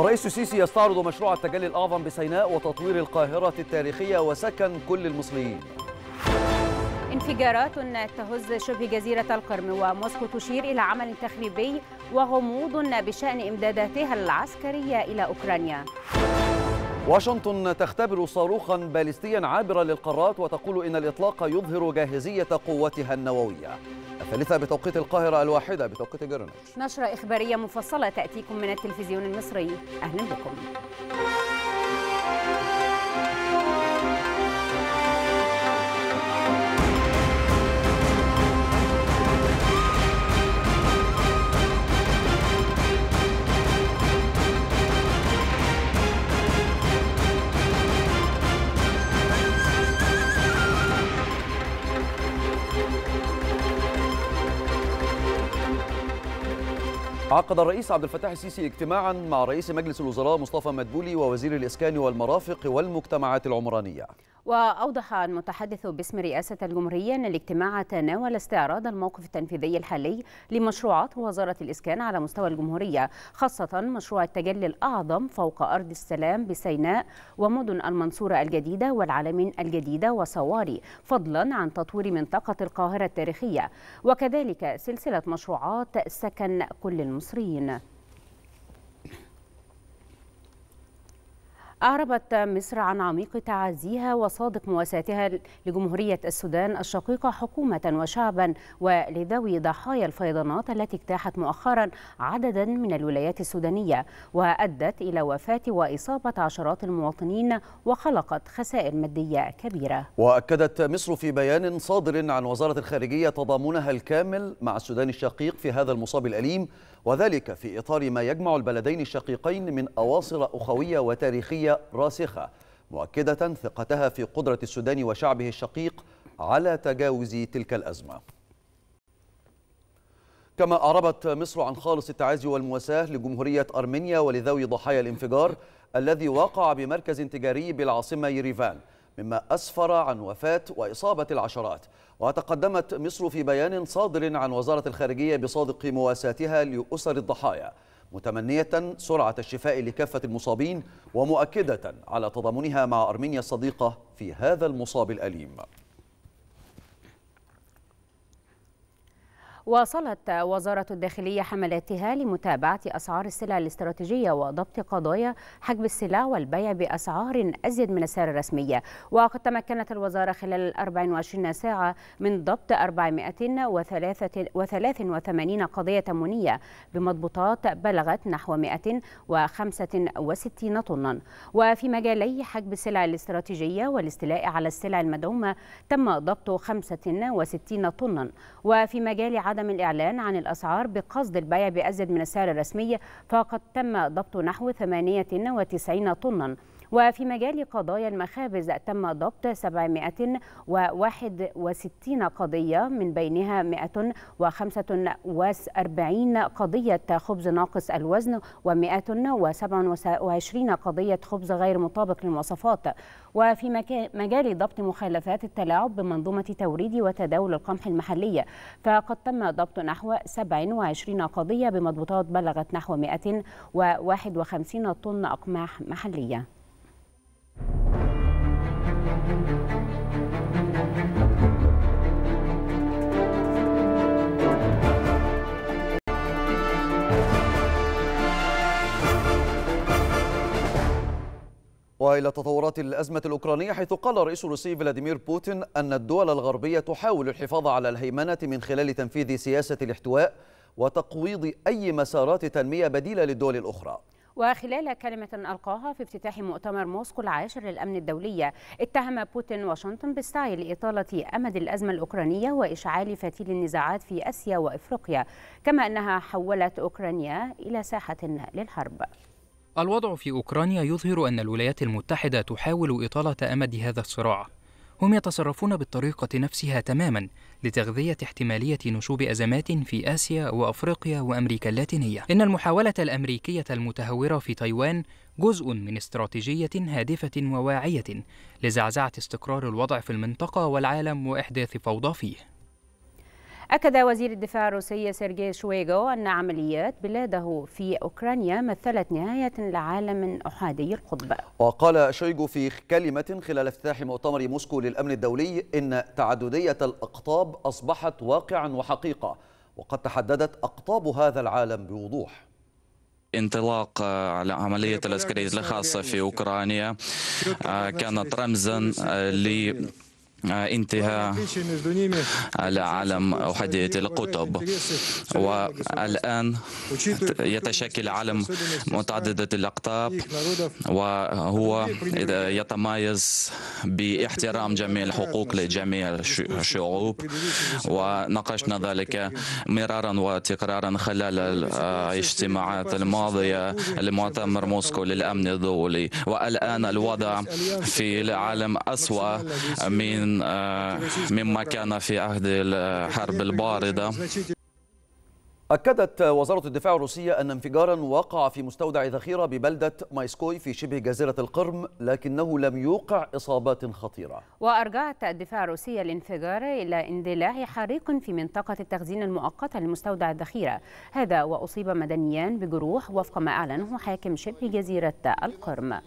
الرئيس السيسي يستعرض مشروع التجلي الأعظم بسيناء وتطوير القاهرة التاريخية وسكن كل المصريين انفجارات تهز شبه جزيرة القرم وموسكو تشير إلى عمل تخريبي وغموض بشأن إمداداتها العسكرية إلى أوكرانيا واشنطن تختبر صاروخا باليستيا عابرا للقارات وتقول إن الإطلاق يظهر جاهزية قوتها النووية الثالثة بتوقيت القاهرة الواحدة بتوقيت جرينتش نشرة إخبارية مفصلة تأتيكم من التلفزيون المصري أهلا بكم عقد الرئيس عبد الفتاح السيسي اجتماعا مع رئيس مجلس الوزراء مصطفى مدبولي ووزير الإسكان والمرافق والمجتمعات العمرانية وأوضح المتحدث باسم رئاسة الجمهورية أن الاجتماع تناول استعراض الموقف التنفيذي الحالي لمشروعات وزارة الإسكان على مستوى الجمهورية خاصة مشروع التجلي الأعظم فوق أرض السلام بسيناء ومدن المنصورة الجديدة والعالمين الجديدة وصواري فضلا عن تطوير منطقة القاهرة التاريخية وكذلك سلسلة مشروعات سكن كل المنطقة المصريين أعربت مصر عن عميق تعازيها وصادق مواساتها لجمهورية السودان الشقيقة حكومة وشعبا ولذوي ضحايا الفيضانات التي اجتاحت مؤخرا عددا من الولايات السودانية وأدت إلى وفاة وإصابة عشرات المواطنين وخلقت خسائر مادية كبيرة وأكدت مصر في بيان صادر عن وزارة الخارجية تضامنها الكامل مع السودان الشقيق في هذا المصاب الأليم وذلك في إطار ما يجمع البلدين الشقيقين من أواصر أخوية وتاريخية راسخة مؤكدة ثقتها في قدرة السودان وشعبه الشقيق على تجاوز تلك الأزمة كما أعربت مصر عن خالص التعازي والمواساة لجمهورية أرمينيا ولذوي ضحايا الانفجار الذي وقع بمركز تجاري بالعاصمة يريفان مما أسفر عن وفاة وإصابة العشرات وتقدمت مصر في بيان صادر عن وزارة الخارجية بصادق مواساتها لأسر الضحايا متمنية سرعة الشفاء لكافة المصابين ومؤكدة على تضامنها مع أرمينيا الصديقة في هذا المصاب الأليم واصلت وزارة الداخلية حملاتها لمتابعة أسعار السلع الاستراتيجية وضبط قضايا حجب السلع والبيع بأسعار أزيد من السعر الرسمية وقد تمكنت الوزارة خلال 24 ساعة من ضبط 483 قضية تمونية بمضبوطات بلغت نحو 165 طنا وفي مجالي حجب السلع الاستراتيجية والاستيلاء على السلع المدعومة تم ضبط 65 طنا وفي مجال عدد عدم الإعلان عن الأسعار بقصد البيع بأزيد من السعر الرسمي فقد تم ضبط نحو 98 طناً وفي مجال قضايا المخابز تم ضبط 761 قضية من بينها 145 قضية خبز ناقص الوزن و127 قضية خبز غير مطابق للمواصفات وفي مجال ضبط مخالفات التلاعب بمنظومة توريد وتداول القمح المحلية فقد تم ضبط نحو 27 قضية بمضبوطات بلغت نحو 151 طن أقماح محلية والى تطورات الازمه الاوكرانيه حيث قال الرئيس الروسي فلاديمير بوتين ان الدول الغربيه تحاول الحفاظ على الهيمنه من خلال تنفيذ سياسه الاحتواء وتقويض اي مسارات تنميه بديله للدول الاخرى وخلال كلمة ألقاها في افتتاح مؤتمر موسكو العاشر للأمن الدولية اتهم بوتين واشنطن بالسعي لإطالة أمد الأزمة الأوكرانية وإشعال فتيل النزاعات في أسيا وإفريقيا كما أنها حولت أوكرانيا إلى ساحة للحرب الوضع في أوكرانيا يظهر أن الولايات المتحدة تحاول إطالة أمد هذا الصراع هم يتصرفون بالطريقة نفسها تماما لتغذية احتمالية نشوب أزمات في آسيا وأفريقيا وأمريكا اللاتينية إن المحاولة الأمريكية المتهورة في تايوان جزء من استراتيجية هادفة وواعية لزعزعة استقرار الوضع في المنطقة والعالم وإحداث فوضى فيه أكد وزير الدفاع الروسي سيرجي شويغو أن عمليات بلاده في أوكرانيا مثلت نهاية لعالم أحادي القطب وقال شويغو في كلمة خلال افتتاح مؤتمر موسكو للأمن الدولي إن تعددية الأقطاب أصبحت واقعا وحقيقة وقد تحددت أقطاب هذا العالم بوضوح انطلاق عملية العسكرية الخاصة في أوكرانيا آه، كانت رمزا آه، ل انتهاء العالم أحادية القطب والآن يتشكل عالم متعددة الأقطاب وهو يتميز باحترام جميع الحقوق لجميع الشعوب وناقشنا ذلك مرارا وتكرارا خلال الاجتماعات آه، الماضية لمؤتمر موسكو للأمن الدولي والآن الوضع في العالم أسوأ من آه، مما كان في عهد الحرب آه، الباردة أكدت وزارة الدفاع الروسية أن انفجارا وقع في مستودع ذخيرة ببلدة مايسكوي في شبه جزيرة القرم لكنه لم يوقع إصابات خطيرة وأرجعت الدفاع الروسية الانفجار إلى اندلاع حريق في منطقة التخزين المؤقتة لمستودع الذخيرة هذا وأصيب مدنيان بجروح وفق ما أعلنه حاكم شبه جزيرة القرم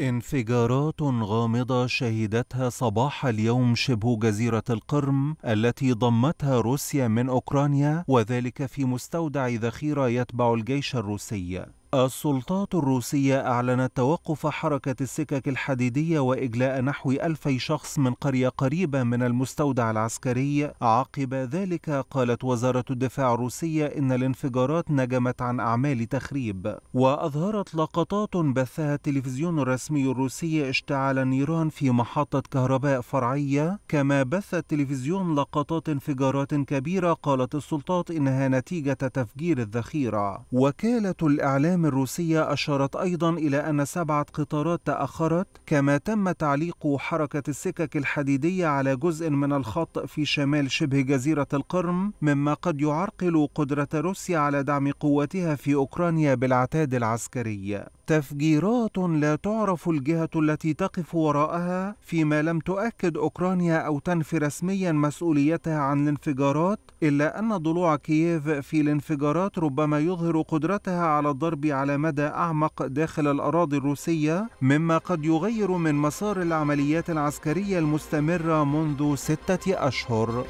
انفجارات غامضة شهدتها صباح اليوم شبه جزيرة القرم التي ضمتها روسيا من أوكرانيا وذلك في مستودع ذخيرة يتبع الجيش الروسي السلطات الروسية أعلنت توقف حركة السكك الحديدية وإجلاء نحو ألفي شخص من قرية قريبة من المستودع العسكري عقب ذلك قالت وزارة الدفاع الروسية إن الانفجارات نجمت عن أعمال تخريب وأظهرت لقطات بثها التلفزيون الرسمي الروسي اشتعال نيران في محطة كهرباء فرعية كما بث التلفزيون لقطات انفجارات كبيرة قالت السلطات إنها نتيجة تفجير الذخيرة وكالة الإعلام الروسية أشارت أيضا إلى أن سبعة قطارات تأخرت كما تم تعليق حركة السكك الحديدية على جزء من الخط في شمال شبه جزيرة القرم مما قد يعرقل قدرة روسيا على دعم قواتها في أوكرانيا بالعتاد العسكري تفجيرات لا تعرف الجهة التي تقف وراءها فيما لم تؤكد أوكرانيا أو تنفي رسميا مسؤوليتها عن الانفجارات إلا أن ضلوع كييف في الانفجارات ربما يظهر قدرتها على الضرب على مدى أعمق داخل الأراضي الروسية مما قد يغير من مسار العمليات العسكرية المستمرة منذ ستة أشهر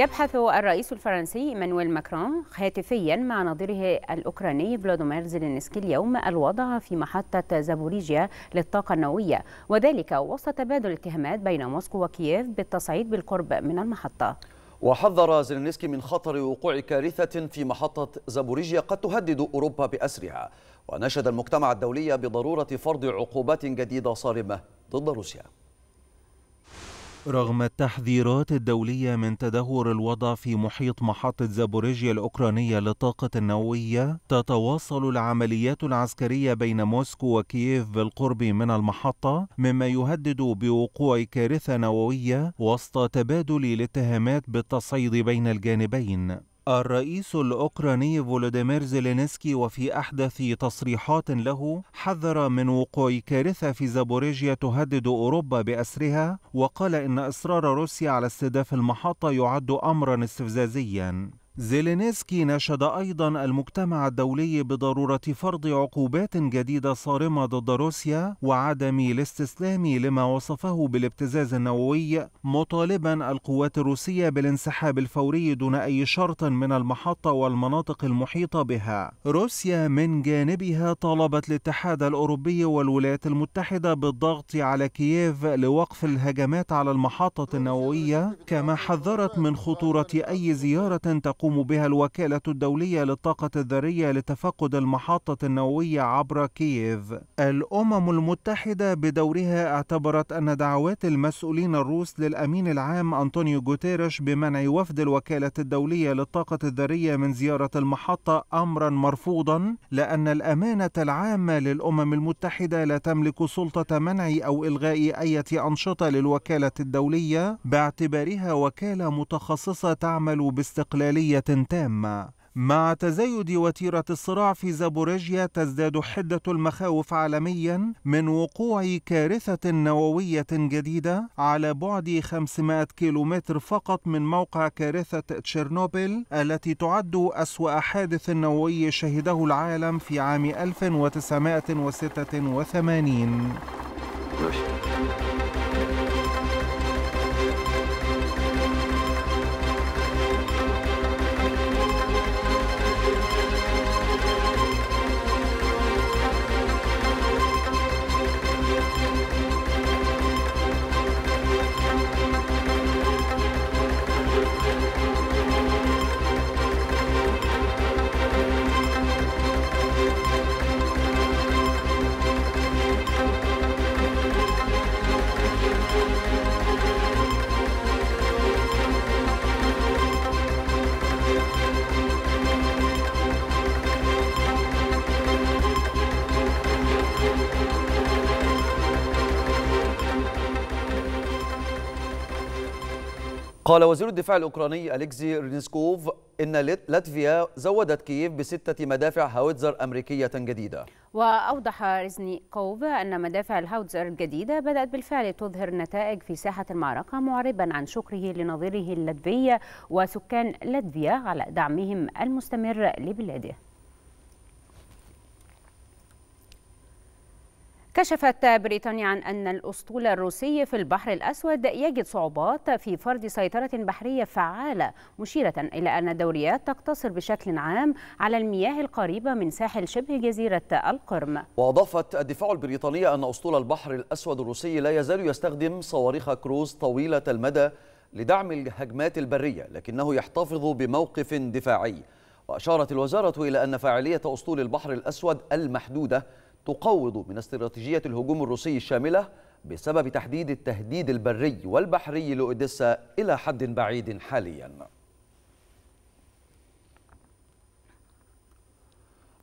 يبحث الرئيس الفرنسي مانويل ماكرون هاتفيا مع نظيره الأوكراني فلاديمير زيلينسكي اليوم الوضع في محطة زابوريجيا للطاقة النووية وذلك وسط تبادل اتهامات بين موسكو وكييف بالتصعيد بالقرب من المحطة وحذر زيلينسكي من خطر وقوع كارثة في محطة زابوريجيا قد تهدد أوروبا بأسرها ونشد المجتمع الدولي بضرورة فرض عقوبات جديدة صارمة ضد روسيا رغم التحذيرات الدولية من تدهور الوضع في محيط محطة زابوريجيا الأوكرانية للطاقة النووية، تتواصل العمليات العسكرية بين موسكو وكييف بالقرب من المحطة، مما يهدد بوقوع كارثة نووية وسط تبادل الاتهامات بالتصعيد بين الجانبين. الرئيس الأوكراني فولوديمير زيلينسكي وفي أحدث تصريحات له حذر من وقوع كارثة في زابوريجيا تهدد أوروبا بأسرها وقال إن إصرار روسيا على استهداف المحطة يعد أمرا استفزازيا زيلينسكي ناشد أيضا المجتمع الدولي بضرورة فرض عقوبات جديدة صارمة ضد روسيا وعدم الاستسلام لما وصفه بالابتزاز النووي مطالبا القوات الروسية بالانسحاب الفوري دون أي شرط من المحطة والمناطق المحيطة بها روسيا من جانبها طالبت الاتحاد الأوروبي والولايات المتحدة بالضغط على كييف لوقف الهجمات على المحطة النووية كما حذرت من خطورة أي زيارة تقوم تقوم بها الوكالة الدولية للطاقة الذرية لتفقد المحطة النووية عبر كييف. الأمم المتحدة بدورها اعتبرت أن دعوات المسؤولين الروس للأمين العام أنطونيو جوتيرش بمنع وفد الوكالة الدولية للطاقة الذرية من زيارة المحطة أمرا مرفوضا لأن الأمانة العامة للأمم المتحدة لا تملك سلطة منع أو إلغاء أي أنشطة للوكالة الدولية باعتبارها وكالة متخصصة تعمل باستقلالية عسكرية تامة مع تزايد وتيرة الصراع في زابوريجيا تزداد حدة المخاوف عالميا من وقوع كارثة نووية جديدة على بعد 500 كيلومتر فقط من موقع كارثة تشيرنوبيل التي تعد أسوأ حادث نووي شهده العالم في عام 1986 قال وزير الدفاع الأوكراني أليكزي رينسكوف إن لاتفيا زودت كييف بستة مدافع هاوتزر أمريكية جديدة وأوضح ريزنيكوف أن مدافع الهاوتزر الجديدة بدأت بالفعل تظهر نتائج في ساحة المعركة معربا عن شكره لنظيره اللاتفي وسكان لاتفيا على دعمهم المستمر لبلاده كشفت بريطانيا عن أن الأسطول الروسي في البحر الأسود يجد صعوبات في فرض سيطرة بحرية فعالة مشيرة إلى أن الدوريات تقتصر بشكل عام على المياه القريبة من ساحل شبه جزيرة القرم وأضافت الدفاع البريطانية أن أسطول البحر الأسود الروسي لا يزال يستخدم صواريخ كروز طويلة المدى لدعم الهجمات البرية لكنه يحتفظ بموقف دفاعي وأشارت الوزارة إلى أن فاعلية أسطول البحر الأسود المحدودة تقوض من استراتيجية الهجوم الروسي الشاملة بسبب تحديد التهديد البري والبحري لأوديسا إلى حد بعيد حالياً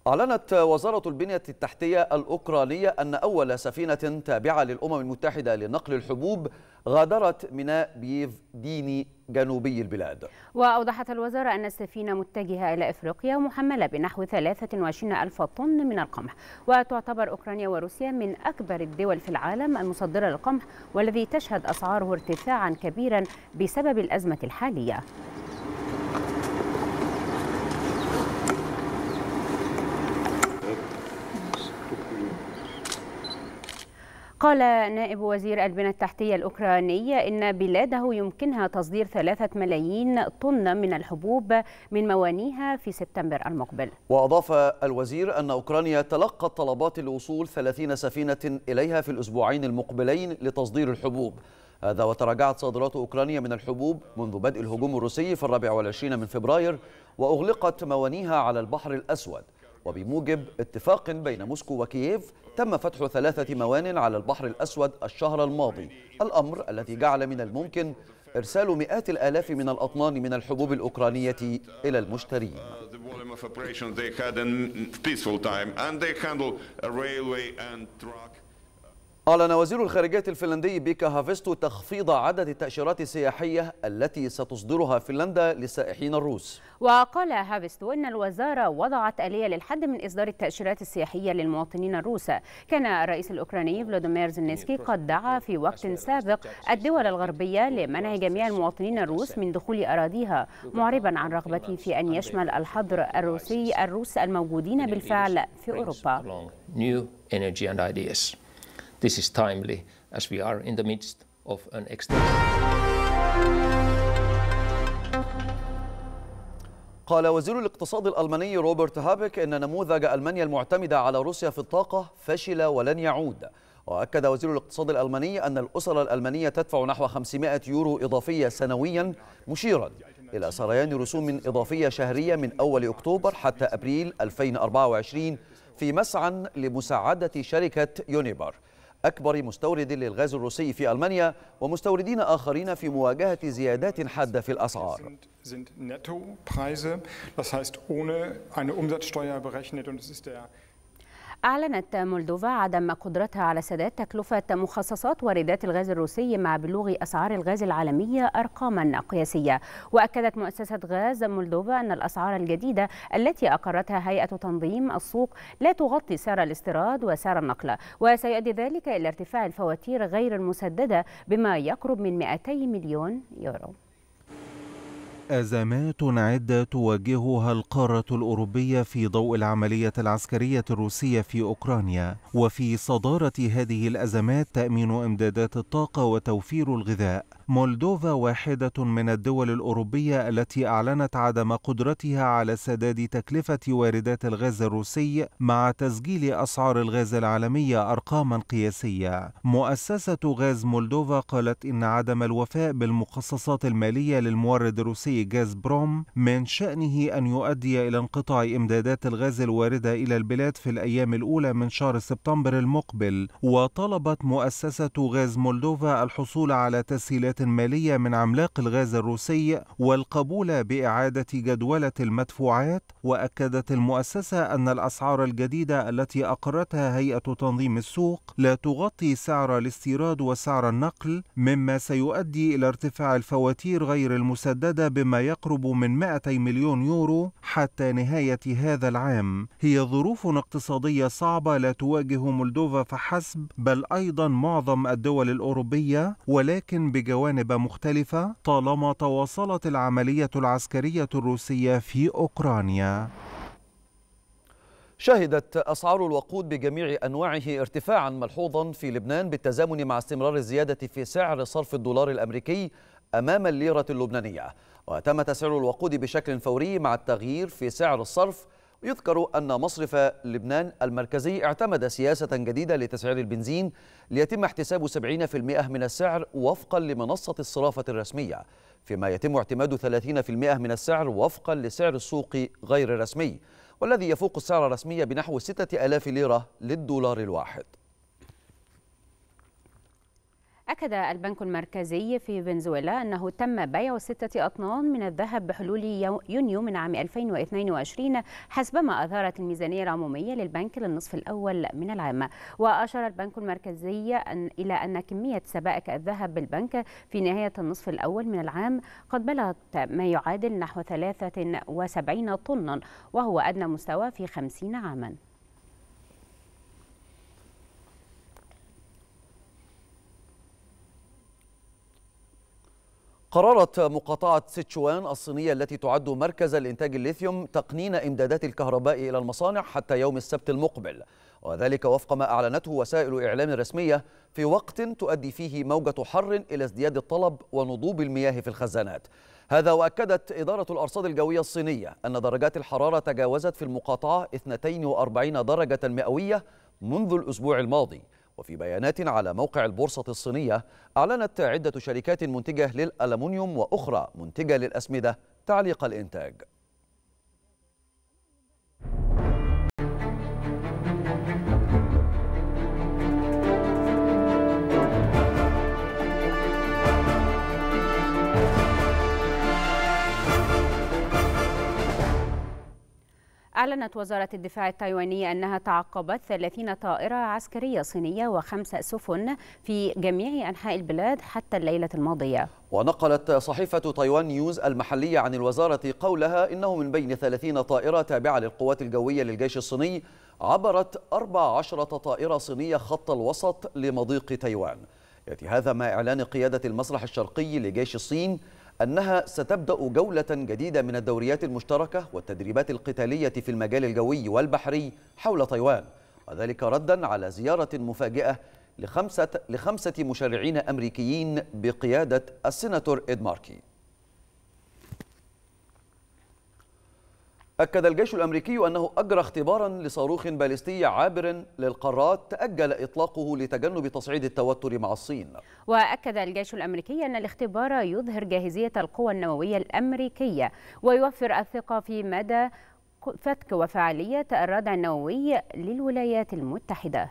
أعلنت وزارة البنية التحتية الأوكرانية أن أول سفينة تابعة للأمم المتحدة لنقل الحبوب غادرت ميناء بيف ديني جنوبي البلاد وأوضحت الوزارة أن السفينة متجهة إلى إفريقيا محملة بنحو 23 ألف طن من القمح وتعتبر أوكرانيا وروسيا من أكبر الدول في العالم المصدرة للقمح والذي تشهد أسعاره ارتفاعا كبيرا بسبب الأزمة الحالية قال نائب وزير البنى التحتية الأوكراني إن بلاده يمكنها تصدير ثلاثة ملايين طن من الحبوب من موانيها في سبتمبر المقبل وأضاف الوزير أن أوكرانيا تلقت طلبات الوصول 30 سفينة إليها في الأسبوعين المقبلين لتصدير الحبوب هذا وتراجعت صادرات أوكرانيا من الحبوب منذ بدء الهجوم الروسي في الرابع والعشرين من فبراير وأغلقت موانيها على البحر الأسود وبموجب اتفاق بين موسكو وكييف تم فتح ثلاثة موان على البحر الأسود الشهر الماضي الأمر الذي جعل من الممكن إرسال مئات الآلاف من الأطنان من الحبوب الأوكرانية إلى المشترين أعلن وزير الخارجية الفنلندي بيكا هافيستو تخفيض عدد التأشيرات السياحية التي ستصدرها فنلندا للسائحين الروس وقال هافيستو أن الوزارة وضعت آلية للحد من إصدار التأشيرات السياحية للمواطنين الروس كان الرئيس الأوكراني فلاديمير زينسكي قد دعا في وقت سابق الدول الغربية لمنع جميع المواطنين الروس من دخول أراضيها معربا عن رغبته في أن يشمل الحظر الروسي الروس الموجودين بالفعل في أوروبا This is timely as we are in the midst of an external. قال وزير الاقتصاد الألماني روبرت هابك إن نموذج ألمانيا المعتمدة على روسيا في الطاقة فشل ولن يعود وأكد وزير الاقتصاد الألماني أن الأسر الألمانية تدفع نحو 500 يورو إضافية سنويا مشيرا إلى سريان رسوم إضافية شهرية من أول أكتوبر حتى أبريل 2024 في مسعى لمساعدة شركة يونيبر أكبر مستورد للغاز الروسي في ألمانيا ومستوردين آخرين في مواجهة زيادات حادة في الأسعار أعلنت مولدوفا عدم قدرتها على سداد تكلفة مخصصات واردات الغاز الروسي مع بلوغ أسعار الغاز العالمية أرقاما قياسية وأكدت مؤسسة غاز مولدوفا أن الأسعار الجديدة التي أقرتها هيئة تنظيم السوق لا تغطي سعر الاستيراد وسعر النقل وسيؤدي ذلك إلى ارتفاع الفواتير غير المسددة بما يقرب من 200 مليون يورو أزمات عدة تواجهها القارة الأوروبية في ضوء العملية العسكرية الروسية في أوكرانيا، وفي صدارة هذه الأزمات تأمين إمدادات الطاقة وتوفير الغذاء، مولدوفا واحدة من الدول الأوروبية التي أعلنت عدم قدرتها على سداد تكلفة واردات الغاز الروسي مع تسجيل أسعار الغاز العالمية أرقاما قياسية. مؤسسة غاز مولدوفا قالت إن عدم الوفاء بالمخصصات المالية للمورد الروسي غاز بروم من شأنه أن يؤدي إلى انقطاع إمدادات الغاز الواردة إلى البلاد في الأيام الأولى من شهر سبتمبر المقبل وطلبت مؤسسة غاز مولدوفا الحصول على تسهيلات مالية من عملاق الغاز الروسي والقبول بإعادة جدولة المدفوعات وأكدت المؤسسة أن الأسعار الجديدة التي أقرتها هيئة تنظيم السوق لا تغطي سعر الاستيراد وسعر النقل مما سيؤدي إلى ارتفاع الفواتير غير المسددة بما يقرب من 200 مليون يورو حتى نهاية هذا العام هي ظروف اقتصادية صعبة لا تواجه مولدوفا فحسب بل أيضا معظم الدول الأوروبية ولكن بجوانب جوانب مختلفة طالما تواصلت العملية العسكرية الروسية في أوكرانيا شهدت أسعار الوقود بجميع أنواعه ارتفاعا ملحوظا في لبنان بالتزامن مع استمرار الزيادة في سعر صرف الدولار الأمريكي أمام الليرة اللبنانية وتم تسعير الوقود بشكل فوري مع التغيير في سعر الصرف يذكر أن مصرف لبنان المركزي اعتمد سياسة جديدة لتسعير البنزين ليتم احتساب 70% من السعر وفقا لمنصة الصرافة الرسمية فيما يتم اعتماد 30% من السعر وفقا لسعر السوق غير الرسمي والذي يفوق السعر الرسمي بنحو 6000 ليرة للدولار الواحد أكد البنك المركزي في فنزويلا أنه تم بيع ستة أطنان من الذهب بحلول يونيو من عام 2022 حسبما أظهرت الميزانية العمومية للبنك للنصف الأول من العام وأشار البنك المركزي أن إلى أن كمية سبائك الذهب بالبنك في نهاية النصف الأول من العام قد بلغت ما يعادل نحو 73 طنا وهو أدنى مستوى في 50 عاماً قررت مقاطعة سيتشوان الصينية التي تعد مركز الإنتاج الليثيوم تقنين إمدادات الكهرباء إلى المصانع حتى يوم السبت المقبل وذلك وفق ما أعلنته وسائل إعلام رسمية في وقت تؤدي فيه موجة حر إلى ازدياد الطلب ونضوب المياه في الخزانات هذا وأكدت إدارة الأرصاد الجوية الصينية أن درجات الحرارة تجاوزت في المقاطعة 42 درجة مئوية منذ الأسبوع الماضي وفي بيانات على موقع البورصة الصينية أعلنت عدة شركات منتجة للألمنيوم وأخرى منتجة للأسمدة تعليق الإنتاج أعلنت وزارة الدفاع التايوانية أنها تعقبت 30 طائرة عسكرية صينية وخمسة سفن في جميع أنحاء البلاد حتى الليلة الماضية ونقلت صحيفة تايوان نيوز المحلية عن الوزارة قولها إنه من بين 30 طائرة تابعة للقوات الجوية للجيش الصيني عبرت 14 طائرة صينية خط الوسط لمضيق تايوان يأتي هذا مع إعلان قيادة المسرح الشرقي لجيش الصين أنها ستبدأ جولة جديدة من الدوريات المشتركة والتدريبات القتالية في المجال الجوي والبحري حول تايوان وذلك ردا على زيارة مفاجئة لخمسة, لخمسة مشرعين أمريكيين بقيادة السيناتور إد ماركي أكد الجيش الأمريكي أنه أجرى اختبارا لصاروخ باليستي عابر للقارات تأجل إطلاقه لتجنب تصعيد التوتر مع الصين وأكد الجيش الأمريكي أن الاختبار يظهر جاهزية القوى النووية الأمريكية ويوفر الثقة في مدى فتك وفعالية الردع النووي للولايات المتحدة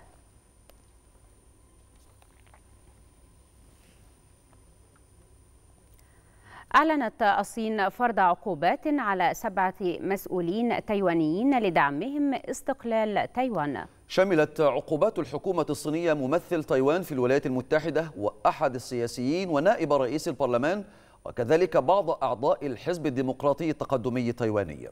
أعلنت الصين فرض عقوبات على سبعة مسؤولين تايوانيين لدعمهم استقلال تايوان شملت عقوبات الحكومة الصينية ممثل تايوان في الولايات المتحدة وأحد السياسيين ونائب رئيس البرلمان وكذلك بعض أعضاء الحزب الديمقراطي التقدمي التايواني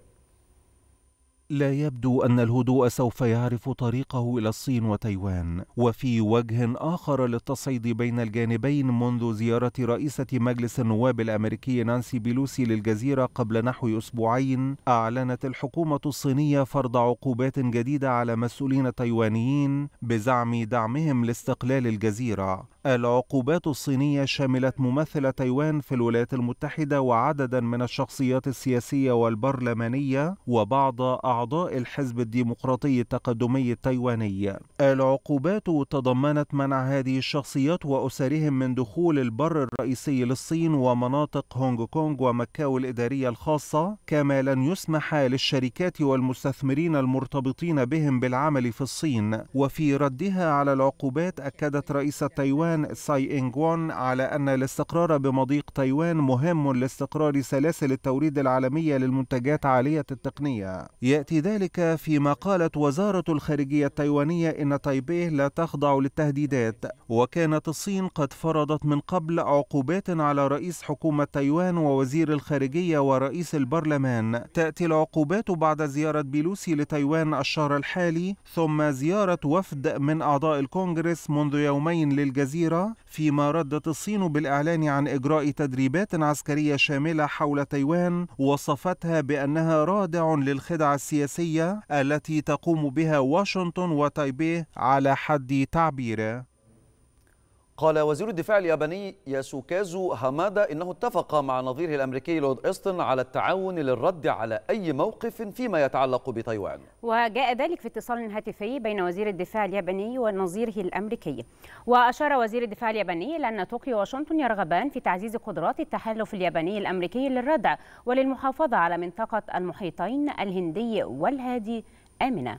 لا يبدو أن الهدوء سوف يعرف طريقه إلى الصين وتايوان وفي وجه آخر للتصعيد بين الجانبين منذ زيارة رئيسة مجلس النواب الأمريكي نانسي بيلوسي للجزيرة قبل نحو أسبوعين أعلنت الحكومة الصينية فرض عقوبات جديدة على مسؤولين تايوانيين بزعم دعمهم لاستقلال الجزيرة العقوبات الصينية شملت ممثل تايوان في الولايات المتحدة وعددا من الشخصيات السياسية والبرلمانية وبعض أعضاء الحزب الديمقراطي التقدمي التايواني. العقوبات تضمنت منع هذه الشخصيات وأسرهم من دخول البر الرئيسي للصين ومناطق هونغ كونغ ومكاو الإدارية الخاصة، كما لن يسمح للشركات والمستثمرين المرتبطين بهم بالعمل في الصين. وفي ردها على العقوبات أكدت رئيسة تايوان اليابان ساي إنغ وون على أن الاستقرار بمضيق تايوان مهم لاستقرار سلاسل التوريد العالمية للمنتجات عالية التقنية يأتي ذلك فيما قالت وزارة الخارجية التايوانية إن تايبيه لا تخضع للتهديدات وكانت الصين قد فرضت من قبل عقوبات على رئيس حكومة تايوان ووزير الخارجية ورئيس البرلمان تأتي العقوبات بعد زيارة بيلوسي لتايوان الشهر الحالي ثم زيارة وفد من أعضاء الكونغرس منذ يومين للجزيرة الأخيرة فيما ردت الصين بالإعلان عن إجراء تدريبات عسكرية شاملة حول تايوان وصفتها بأنها رادع للخدعة السياسية التي تقوم بها واشنطن وتايبيه على حد تعبيره قال وزير الدفاع الياباني ياسوكازو هامادا انه اتفق مع نظيره الامريكي لورد ايستن على التعاون للرد على اي موقف فيما يتعلق بتايوان. وجاء ذلك في اتصال هاتفي بين وزير الدفاع الياباني ونظيره الامريكي. واشار وزير الدفاع الياباني الى ان طوكيو وواشنطن يرغبان في تعزيز قدرات التحالف الياباني الامريكي للردع وللمحافظه على منطقه المحيطين الهندي والهادي امنه.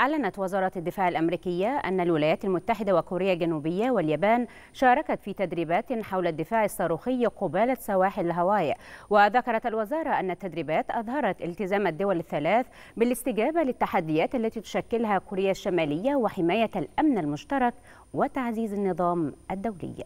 أعلنت وزارة الدفاع الأمريكية أن الولايات المتحدة وكوريا الجنوبية واليابان شاركت في تدريبات حول الدفاع الصاروخي قبالة سواحل هاواي وذكرت الوزارة أن التدريبات أظهرت التزام الدول الثلاث بالاستجابة للتحديات التي تشكلها كوريا الشمالية وحماية الأمن المشترك وتعزيز النظام الدولي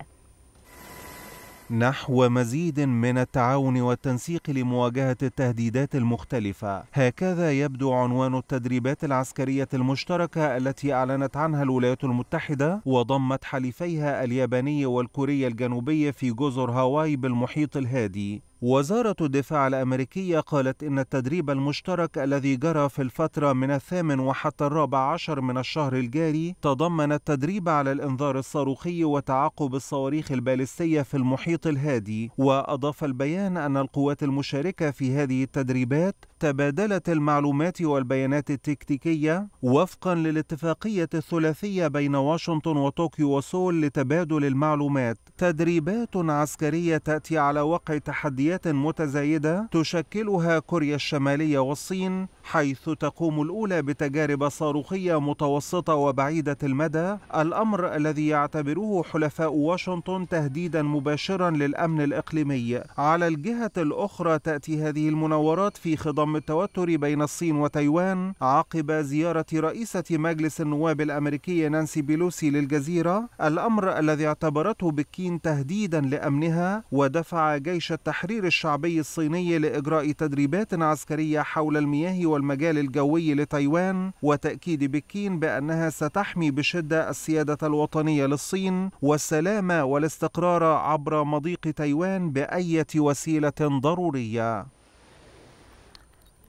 نحو مزيد من التعاون والتنسيق لمواجهة التهديدات المختلفة هكذا يبدو عنوان التدريبات العسكرية المشتركة التي أعلنت عنها الولايات المتحدة وضمت حليفيها الياباني والكوري الجنوبي في جزر هاواي بالمحيط الهادي وزارة الدفاع الأمريكية قالت إن التدريب المشترك الذي جرى في الفترة من الثامن وحتى الرابع عشر من الشهر الجاري تضمن التدريب على الإنذار الصاروخي وتعقب الصواريخ البالستية في المحيط الهادي وأضاف البيان أن القوات المشاركة في هذه التدريبات تبادلت المعلومات والبيانات التكتيكية وفقا للاتفاقية الثلاثية بين واشنطن وطوكيو وسول لتبادل المعلومات تدريبات عسكرية تأتي على وقع تحديات متزايدة تشكلها كوريا الشمالية والصين حيث تقوم الأولى بتجارب صاروخية متوسطة وبعيدة المدى الأمر الذي يعتبره حلفاء واشنطن تهديدا مباشرا للأمن الإقليمي على الجهة الأخرى تأتي هذه المناورات في خضم التوتر بين الصين وتايوان عقب زيارة رئيسة مجلس النواب الأمريكي نانسي بيلوسي للجزيرة الأمر الذي اعتبرته بكين تهديدا لأمنها ودفع جيش التحرير الشعبي الصيني لإجراء تدريبات عسكرية حول المياه والمجال الجوي لتايوان وتأكيد بكين بأنها ستحمي بشدة السيادة الوطنية للصين والسلام والاستقرار عبر مضيق تايوان بأية وسيلة ضرورية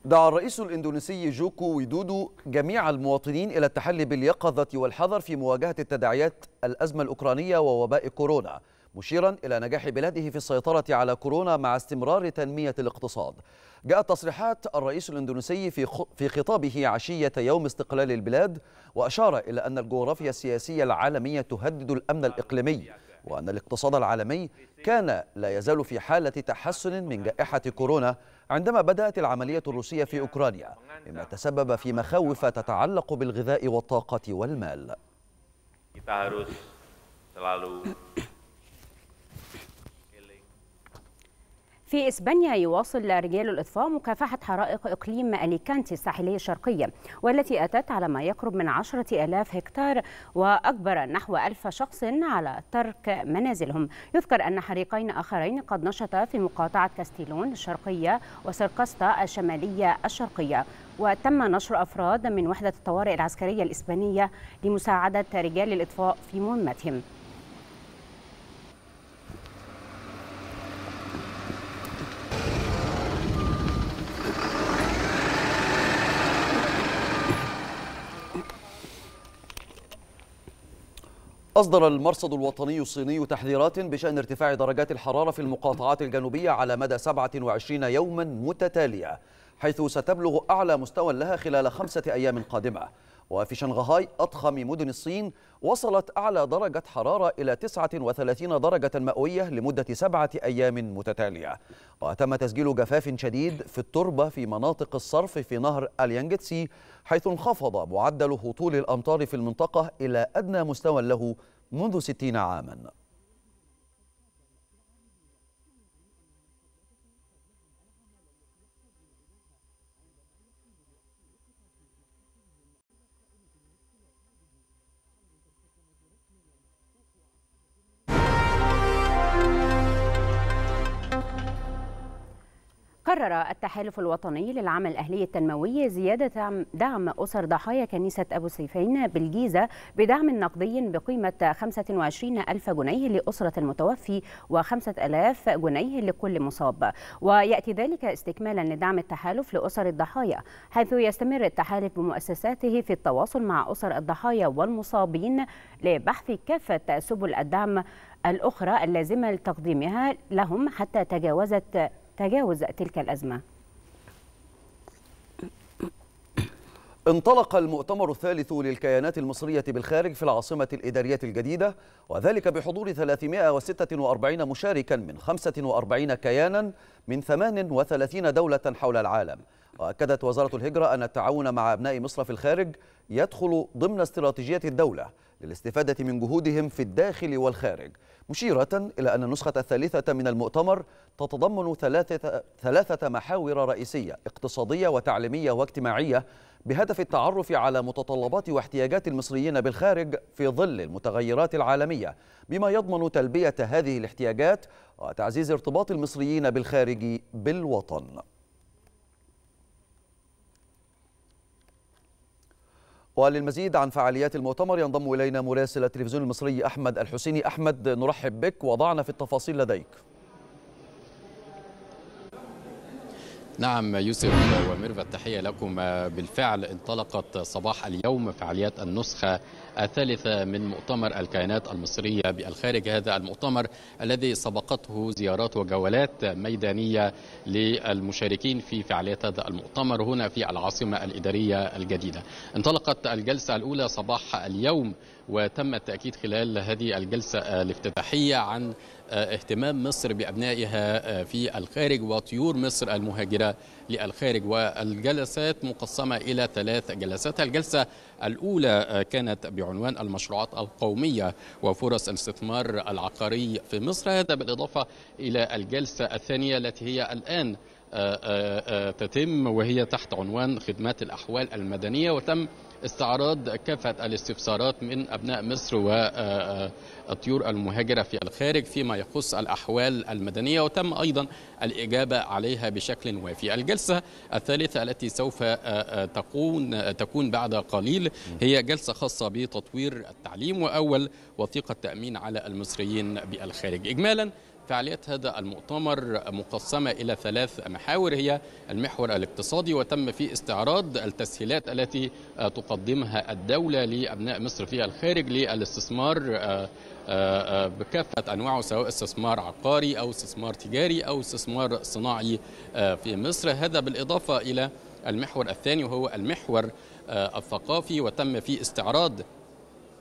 دعا الرئيس الإندونيسي جوكو ويدودو جميع المواطنين إلى التحلي باليقظة والحذر في مواجهة التداعيات الأزمة الأوكرانية ووباء كورونا مشيرا إلى نجاح بلاده في السيطرة على كورونا مع استمرار تنمية الاقتصاد جاءت تصريحات الرئيس الإندونيسي في في خطابه عشية يوم استقلال البلاد وأشار إلى أن الجغرافيا السياسية العالمية تهدد الأمن الإقليمي وأن الاقتصاد العالمي كان لا يزال في حالة تحسن من جائحة كورونا عندما بدأت العملية الروسية في أوكرانيا مما تسبب في مخاوف تتعلق بالغذاء والطاقة والمال في إسبانيا يواصل رجال الإطفاء مكافحة حرائق إقليم أليكانتي الساحلية الشرقية والتي أتت على ما يقرب من عشرة ألاف هكتار وأجبر نحو ألف شخص على ترك منازلهم يذكر أن حريقين آخرين قد نشطا في مقاطعة كاستيلون الشرقية وسرقستا الشمالية الشرقية وتم نشر أفراد من وحدة الطوارئ العسكرية الإسبانية لمساعدة رجال الإطفاء في مهمتهم أصدر المرصد الوطني الصيني تحذيرات بشأن ارتفاع درجات الحرارة في المقاطعات الجنوبية على مدى 27 يوما متتالية حيث ستبلغ أعلى مستوى لها خلال خمسة أيام قادمة وفي شنغهاي أضخم مدن الصين وصلت أعلى درجة حرارة إلى 39 درجة مئوية لمدة سبعة أيام متتالية وتم تسجيل جفاف شديد في التربة في مناطق الصرف في نهر اليانجتسي حيث انخفض معدل هطول الأمطار في المنطقة إلى أدنى مستوى له منذ 60 عاماً قرر التحالف الوطني للعمل الأهلي التنموي زيادة دعم أسر ضحايا كنيسة أبو سيفين بالجيزة بدعم نقدي بقيمة 25 ألف جنيه لأسرة المتوفي و5000 جنيه لكل مصاب ويأتي ذلك استكمالا لدعم التحالف لأسر الضحايا حيث يستمر التحالف بمؤسساته في التواصل مع أسر الضحايا والمصابين لبحث كافة سبل الدعم الأخرى اللازمة لتقديمها لهم حتى تجاوزت تجاوز تلك الأزمة؟ انطلق المؤتمر الثالث للكيانات المصرية بالخارج في العاصمة الإدارية الجديدة وذلك بحضور 346 مشاركا من 45 كيانا من 38 دولة حول العالم وأكدت وزارة الهجرة أن التعاون مع أبناء مصر في الخارج يدخل ضمن استراتيجية الدولة للاستفادة من جهودهم في الداخل والخارج مشيرة إلى أن النسخة الثالثة من المؤتمر تتضمن ثلاثة, ثلاثة محاور رئيسية اقتصادية وتعليمية واجتماعية بهدف التعرف على متطلبات واحتياجات المصريين بالخارج في ظل المتغيرات العالمية بما يضمن تلبية هذه الاحتياجات وتعزيز ارتباط المصريين بالخارج بالوطن وللمزيد عن فعاليات المؤتمر ينضم إلينا مراسل التلفزيون المصري أحمد الحسيني أحمد نرحب بك وضعنا في التفاصيل لديك نعم يوسف وميرفت تحية لكم بالفعل انطلقت صباح اليوم فعاليات النسخة الثالثة من مؤتمر الكيانات المصرية بالخارج هذا المؤتمر الذي سبقته زيارات وجولات ميدانية للمشاركين في فعاليات هذا المؤتمر هنا في العاصمة الإدارية الجديدة انطلقت الجلسة الأولى صباح اليوم وتم التأكيد خلال هذه الجلسة الافتتاحية عن آه، اهتمام مصر بأبنائها آه، في الخارج وطيور مصر المهاجرة للخارج والجلسات مقسمة إلى ثلاث جلسات الجلسة الأولى آه، كانت بعنوان المشروعات القومية وفرص الاستثمار العقاري في مصر هذا بالإضافة إلى الجلسة الثانية التي هي الآن آه، آه، آه، تتم وهي تحت عنوان خدمات الأحوال المدنية وتم استعراض كافة الاستفسارات من أبناء مصر والطيور المهاجرة في الخارج فيما يخص الأحوال المدنية وتم أيضا الإجابة عليها بشكل وافي الجلسة الثالثة التي سوف تكون تكون بعد قليل هي جلسة خاصة بتطوير التعليم وأول وثيقة تأمين على المصريين بالخارج إجمالا فعاليات هذا المؤتمر مقسمة إلى ثلاث محاور هي المحور الاقتصادي وتم في استعراض التسهيلات التي تقدمها الدولة لأبناء مصر في الخارج للاستثمار آه، آه، بكافة أنواعه سواء استثمار عقاري أو استثمار تجاري أو استثمار صناعي آه، في مصر هذا بالإضافة إلى المحور الثاني وهو المحور الثقافي وتم في استعراض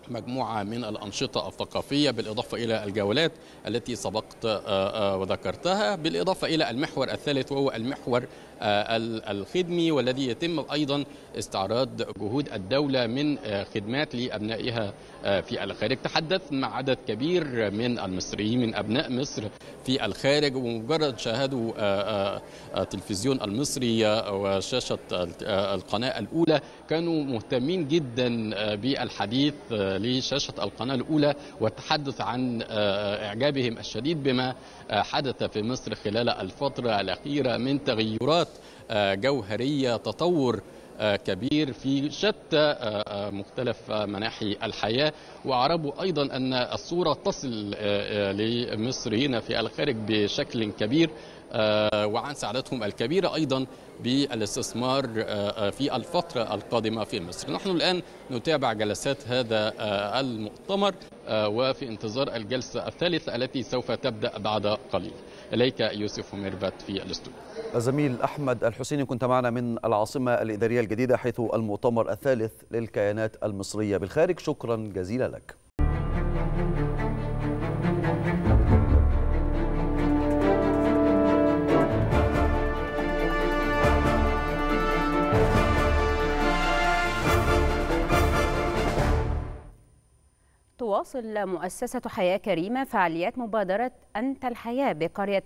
مجموعة من الأنشطة الثقافية بالإضافة إلى الجولات التي سبقت آه، آه، وذكرتها بالإضافة إلى المحور الثالث وهو المحور آه، الخدمي والذي يتم أيضا استعراض جهود الدولة من آه، خدمات لأبنائها آه، في الخارج تحدث مع عدد كبير من المصريين من أبناء مصر في الخارج ومجرد شاهدوا التلفزيون المصري وشاشة القناة الأولى كانوا مهتمين جدا بالحديث لشاشة القناة الأولى والتحدث عن إعجابهم الشديد بما حدث في مصر خلال الفترة الأخيرة من تغيرات آه، جوهريه تطور آه، كبير في شتى آه، مختلف مناحي الحياة وعربوا أيضا أن الصورة تصل لمصريين في الخارج بشكل كبير آه، وعن سعادتهم الكبيرة أيضا بالاستثمار آه، آه، في الفترة القادمة في مصر نحن الآن نتابع جلسات هذا المؤتمر وفي انتظار الجلسة الثالثة التي سوف تبدأ بعد قليل إليك يوسف ميرفت في الاستوديو الزميل أحمد الحسيني كنت معنا من العاصمة الإدارية الجديدة حيث المؤتمر الثالث للكيانات المصرية بالخارج شكرا جزيلا لك تواصل مؤسسة حياة كريمة فعاليات مبادرة أنت الحياة بقرية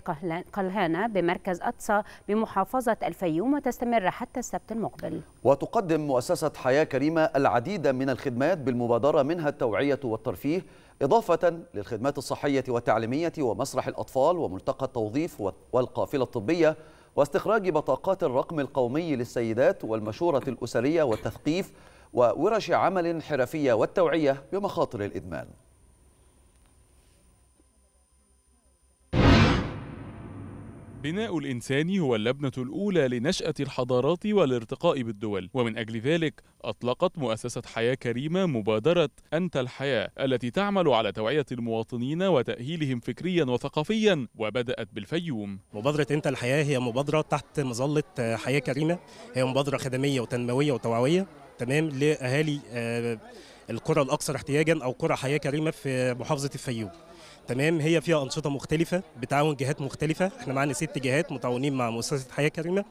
قلهانة بمركز أقصى بمحافظة الفيوم وتستمر حتى السبت المقبل وتقدم مؤسسة حياة كريمة العديد من الخدمات بالمبادرة منها التوعية والترفيه إضافة للخدمات الصحية والتعليمية ومسرح الأطفال وملتقى التوظيف والقافلة الطبية واستخراج بطاقات الرقم القومي للسيدات والمشورة الأسرية والتثقيف وورش عمل حرفية والتوعية بمخاطر الإدمان بناء الإنسان هو اللبنة الأولى لنشأة الحضارات والارتقاء بالدول ومن أجل ذلك أطلقت مؤسسة حياة كريمة مبادرة أنت الحياة التي تعمل على توعية المواطنين وتأهيلهم فكريا وثقافيا وبدأت بالفيوم مبادرة أنت الحياة هي مبادرة تحت مظلة حياة كريمة هي مبادرة خدمية وتنموية وتوعوية تمام لاهالي آه، القرى الاكثر احتياجا او قرى حياه كريمه في محافظه الفيوم تمام هي فيها انشطه مختلفه بتعاون جهات مختلفه احنا معانا ست جهات متعاونين مع مؤسسه حياه كريمه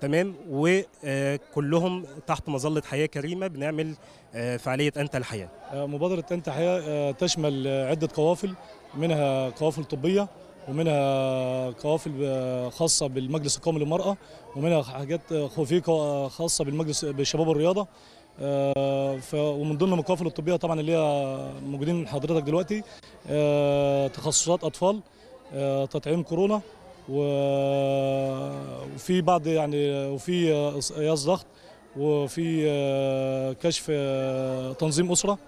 تمام وكلهم آه، تحت مظله حياه كريمه بنعمل آه، فعاليه انت الحياه مبادره انت حياه تشمل عده قوافل منها قوافل طبيه ومنها قوافل خاصه بالمجلس القومي للمراه ومنها حاجات خفيفة خاصه بالمجلس بشباب الرياضه آه، ومن ضمن القوافل الطبيه طبعا اللي هي موجودين حضرتك دلوقتي آه، تخصصات اطفال آه، تطعيم كورونا وفي بعض يعني وفي قياس ضغط وفي كشف تنظيم اسره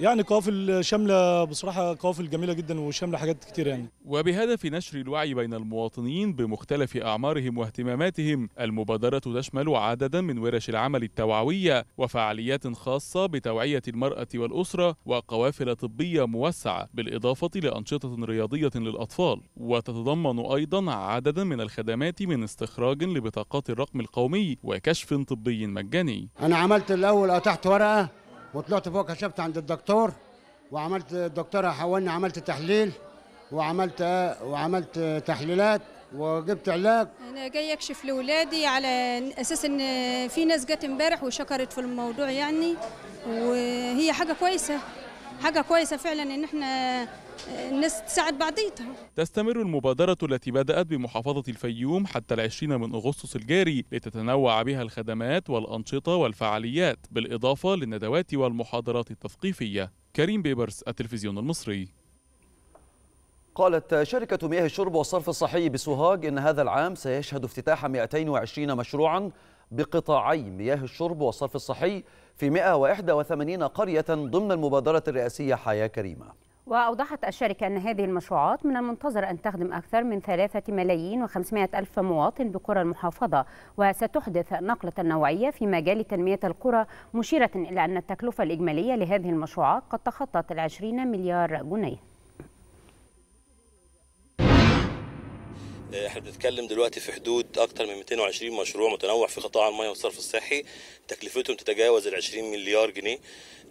يعني قوافل شامله بصراحه قوافل جميله جدا وشامله حاجات كتير يعني وبهدف نشر الوعي بين المواطنين بمختلف اعمارهم واهتماماتهم المبادره تشمل عددا من ورش العمل التوعويه وفعاليات خاصه بتوعيه المراه والاسره وقوافل طبيه موسعه بالاضافه لانشطه رياضيه للاطفال وتتضمن ايضا عددا من الخدمات من استخراج لبطاقات الرقم القومي وكشف طبي مجاني انا عملت الاول قطعت ورقه وطلعت فوق كشفت عند الدكتور وعملت الدكتور حولني عملت تحليل وعملت وعملت تحليلات وجبت علاج انا جاي اكشف لاولادي على اساس ان في ناس جت امبارح وشكرت في الموضوع يعني وهي حاجه كويسه حاجه كويسه فعلا ان احنا آه، الناس تساعد بعضيتها تستمر المبادرة التي بدأت بمحافظة الفيوم حتى العشرين من أغسطس الجاري لتتنوع بها الخدمات والأنشطة والفعاليات بالإضافة للندوات والمحاضرات التثقيفية كريم بيبرس التلفزيون المصري قالت شركة مياه الشرب والصرف الصحي بسوهاج إن هذا العام سيشهد افتتاح 220 مشروعا بقطاعي مياه الشرب والصرف الصحي في 181 قرية ضمن المبادرة الرئاسية حياة كريمة وأوضحت الشركة أن هذه المشروعات من المنتظر أن تخدم أكثر من ثلاثة ملايين وخمسمائة ألف مواطن بقرى المحافظة وستحدث نقلة نوعية في مجال تنمية القرى مشيرة إلى أن التكلفة الإجمالية لهذه المشروعات قد تخطت العشرين مليار جنيه آه، احنا بنتكلم دلوقتي في حدود اكثر من 220 مشروع متنوع في قطاع المياه والصرف الصحي تكلفتهم تتجاوز ال 20 مليار جنيه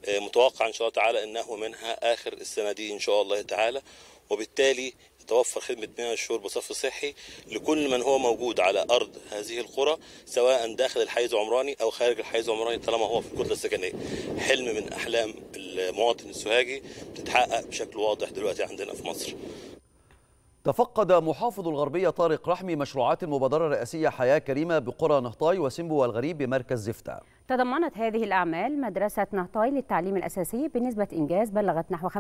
آه، متوقع ان شاء الله تعالى انه منها اخر السنه دي ان شاء الله تعالى وبالتالي توفر خدمة مياه الشرب بصف صحي لكل من هو موجود على أرض هذه القرى سواء داخل الحيز العمراني أو خارج الحيز العمراني طالما هو في الكتلة السكنية حلم من أحلام المواطن السوهاجي بتتحقق بشكل واضح دلوقتي عندنا في مصر تفقد محافظ الغربية طارق رحمي مشروعات المبادرة الرئاسية حياة كريمة بقرى نهطاي وسمبو والغريب بمركز زفتة تضمنت هذه الأعمال مدرسة نهطاي للتعليم الأساسي بنسبة إنجاز بلغت نحو 25%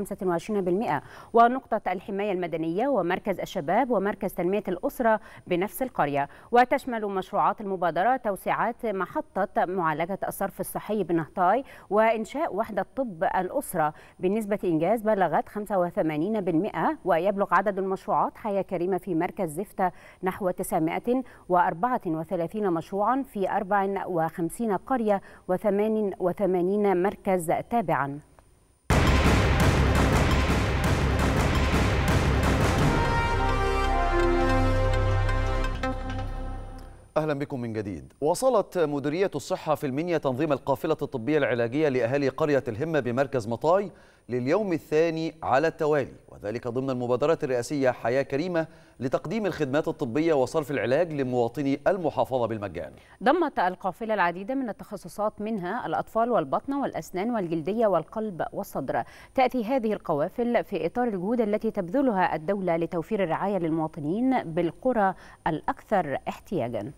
ونقطة الحماية المدنية ومركز الشباب ومركز تنمية الأسرة بنفس القرية وتشمل مشروعات المبادرة توسيعات محطة معالجة الصرف الصحي بنهطاي وإنشاء وحدة طب الأسرة بنسبة إنجاز بلغت 85% ويبلغ عدد المشروعات حياة كريمة في مركز زفتة نحو 934 مشروعا في 54 قرية 188 مركز تابعاً أهلا بكم من جديد وصلت مديرية الصحة في المنيا تنظيم القافلة الطبية العلاجية لأهالي قرية الهمة بمركز مطاي لليوم الثاني على التوالي وذلك ضمن المبادرة الرئاسية حياة كريمة لتقديم الخدمات الطبية وصرف العلاج لمواطني المحافظة بالمجان ضمت القافلة العديد من التخصصات منها الأطفال والبطن والأسنان والجلدية والقلب والصدر تأتي هذه القوافل في إطار الجهود التي تبذلها الدولة لتوفير الرعاية للمواطنين بالقرى الأكثر احتياجاً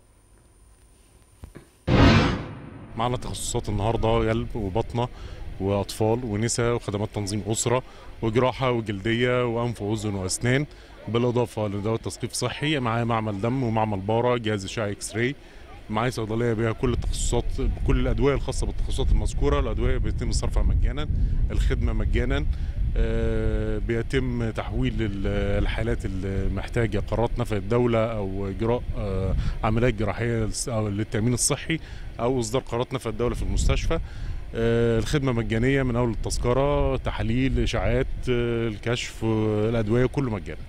معنا تخصصات النهارده قلب وبطنه واطفال ونساء وخدمات تنظيم اسره وجراحه وجلديه وانف واذن واسنان بالاضافه لدواء تثقيف صحي معايا معمل دم ومعمل باره جهاز اشعه اكس راي معايا صيدليه بها كل التخصصات بكل الادويه الخاصه بالتخصصات المذكوره الادويه بيتم صرفها مجانا الخدمه مجانا آه، بيتم تحويل الحالات المحتاجه قرارات نفع الدوله او اجراء آه، عمليات جراحيه للتامين الصحي او اصدار قرارات نفع الدوله في المستشفى آه، الخدمه مجانيه من اول التذكره تحاليل اشاعات آه، الكشف آه، الادويه كله مجانا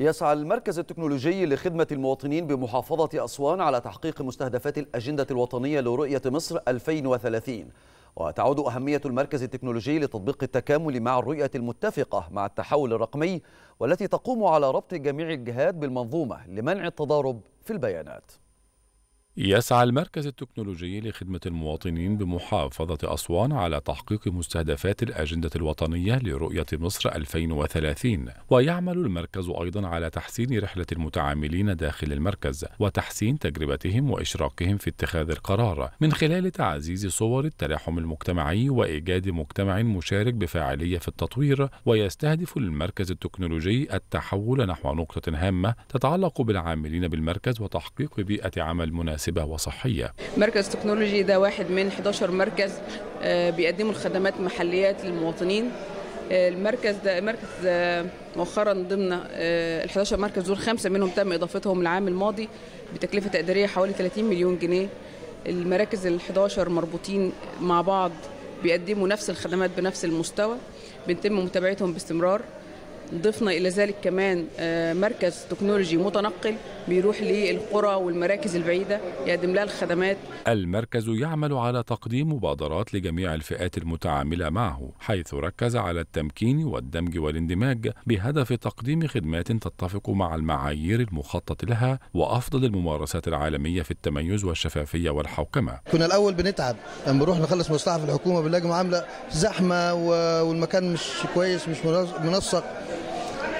يسعى المركز التكنولوجي لخدمة المواطنين بمحافظة أسوان على تحقيق مستهدفات الأجندة الوطنية لرؤية مصر 2030 وتعود أهمية المركز التكنولوجي لتطبيق التكامل مع الرؤية المتفقة مع التحول الرقمي والتي تقوم على ربط جميع الجهات بالمنظومة لمنع التضارب في البيانات يسعى المركز التكنولوجي لخدمة المواطنين بمحافظة أسوان على تحقيق مستهدفات الأجندة الوطنية لرؤية مصر 2030 ويعمل المركز أيضا على تحسين رحلة المتعاملين داخل المركز وتحسين تجربتهم وإشراكهم في اتخاذ القرار من خلال تعزيز صور التلاحم المجتمعي وإيجاد مجتمع مشارك بفاعلية في التطوير ويستهدف المركز التكنولوجي التحول نحو نقطة هامة تتعلق بالعاملين بالمركز وتحقيق بيئة عمل مناسبة مناسبة وصحية مركز تكنولوجي ده واحد من 11 مركز آه، بيقدموا الخدمات المحليات للمواطنين آه، المركز ده مركز آه، مؤخرا ضمن ال 11 مركز دول خمسه منهم تم اضافتهم العام الماضي بتكلفه تقديريه حوالي 30 مليون جنيه المراكز ال 11 مربوطين مع بعض بيقدموا نفس الخدمات بنفس المستوى بنتم متابعتهم باستمرار ضفنا الى ذلك كمان آه، مركز تكنولوجي متنقل بيروح للقرى والمراكز البعيده يقدم لها الخدمات. المركز يعمل على تقديم مبادرات لجميع الفئات المتعامله معه، حيث ركز على التمكين والدمج والاندماج بهدف تقديم خدمات تتفق مع المعايير المخطط لها وافضل الممارسات العالميه في التميز والشفافيه والحوكمه. كنا الاول بنتعب لما بنروح نخلص مصلحه في الحكومه بنلاقي معامله زحمه والمكان مش كويس مش منسق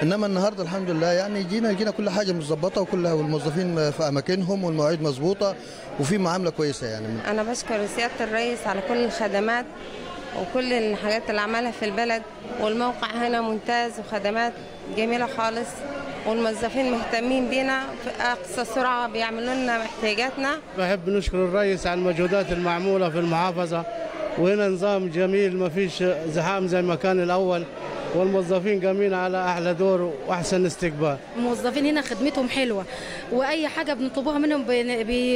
انما النهارده الحمد لله يعني جينا جينا كل حاجه متظبطه وكل والموظفين في اماكنهم والمواعيد مظبوطه وفي معامله كويسه يعني انا بشكر سياده الرئيس على كل الخدمات وكل الحاجات اللي عملها في البلد والموقع هنا ممتاز وخدمات جميله خالص والموظفين مهتمين بينا في اقصى سرعه بيعملوا لنا احتياجاتنا. بحب نشكر الرئيس على المجهودات المعموله في المحافظه وهنا نظام جميل ما فيش زحام زي ما كان الاول والموظفين قامين على احلى دور واحسن استقبال الموظفين هنا خدمتهم حلوه واي حاجه بنطلبوها منهم